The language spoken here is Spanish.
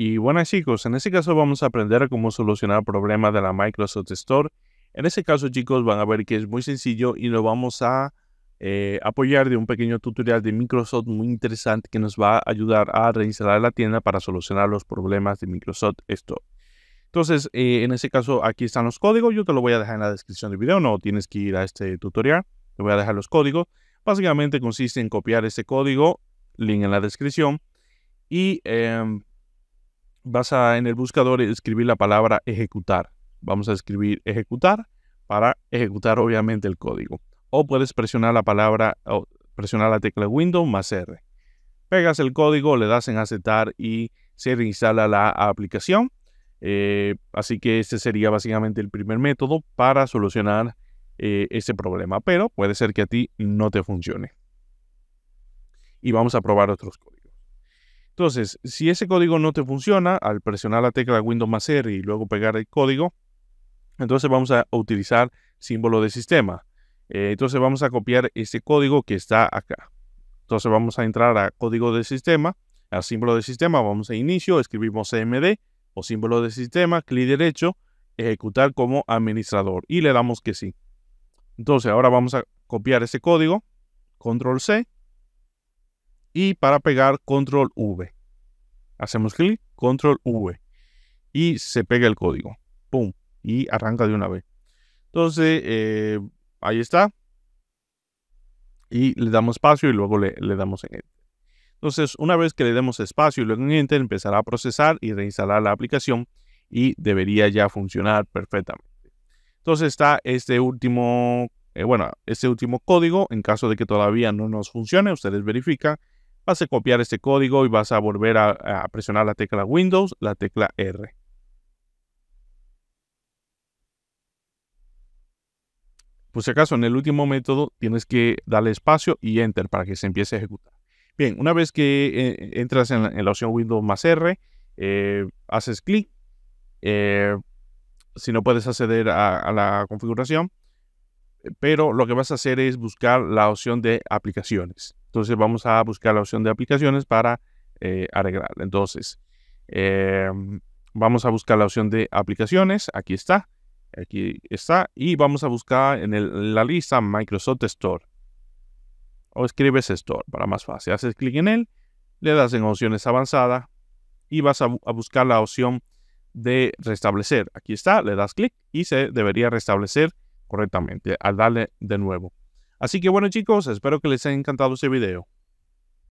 Y bueno chicos, en este caso vamos a aprender cómo solucionar problemas de la Microsoft Store. En este caso chicos van a ver que es muy sencillo y lo vamos a eh, apoyar de un pequeño tutorial de Microsoft muy interesante que nos va a ayudar a reinstalar la tienda para solucionar los problemas de Microsoft Store. Entonces, eh, en este caso aquí están los códigos, yo te lo voy a dejar en la descripción del video, no tienes que ir a este tutorial, te voy a dejar los códigos. Básicamente consiste en copiar este código, link en la descripción, y... Em, vas a en el buscador escribir la palabra ejecutar. Vamos a escribir ejecutar para ejecutar obviamente el código. O puedes presionar la palabra, o presionar la tecla Windows más R. Pegas el código, le das en aceptar y se reinstala la aplicación. Eh, así que este sería básicamente el primer método para solucionar eh, ese problema, pero puede ser que a ti no te funcione. Y vamos a probar otros códigos. Entonces, si ese código no te funciona, al presionar la tecla Windows más R y luego pegar el código, entonces vamos a utilizar símbolo de sistema. Eh, entonces vamos a copiar este código que está acá. Entonces vamos a entrar a código de sistema, a símbolo de sistema, vamos a inicio, escribimos CMD o símbolo de sistema, clic derecho, ejecutar como administrador y le damos que sí. Entonces ahora vamos a copiar ese código, control C, y para pegar control V. Hacemos clic, control V y se pega el código. ¡Pum! Y arranca de una vez. Entonces, eh, ahí está. Y le damos espacio y luego le, damos en Enter. Entonces, una vez que le demos espacio y luego en Enter, empezará a procesar y reinstalar la aplicación y debería ya funcionar perfectamente. Entonces está este último, eh, bueno, este último código. En caso de que todavía no nos funcione, ustedes verifican vas a copiar este código y vas a volver a, presionar la tecla Windows, la tecla R. Pues si acaso, en el último método tienes que darle espacio y Enter para que se empiece a ejecutar. Bien, una vez que eh, entras en la, opción Windows más R, eh, haces clic. Eh, si no puedes acceder a, la configuración, pero lo que vas a hacer es buscar la opción de aplicaciones. Entonces vamos a buscar la opción de aplicaciones para eh, arreglar. Entonces, em, vamos a buscar la opción de aplicaciones. Aquí está. Aquí está. Y vamos a buscar en, la lista Microsoft Store. O escribes Store para más fácil. Haces clic en él, le das en opciones avanzada y vas a buscar la opción de restablecer. Aquí está, le das clic y se debería restablecer correctamente al darle de nuevo. Así que bueno chicos, espero que les haya encantado este video.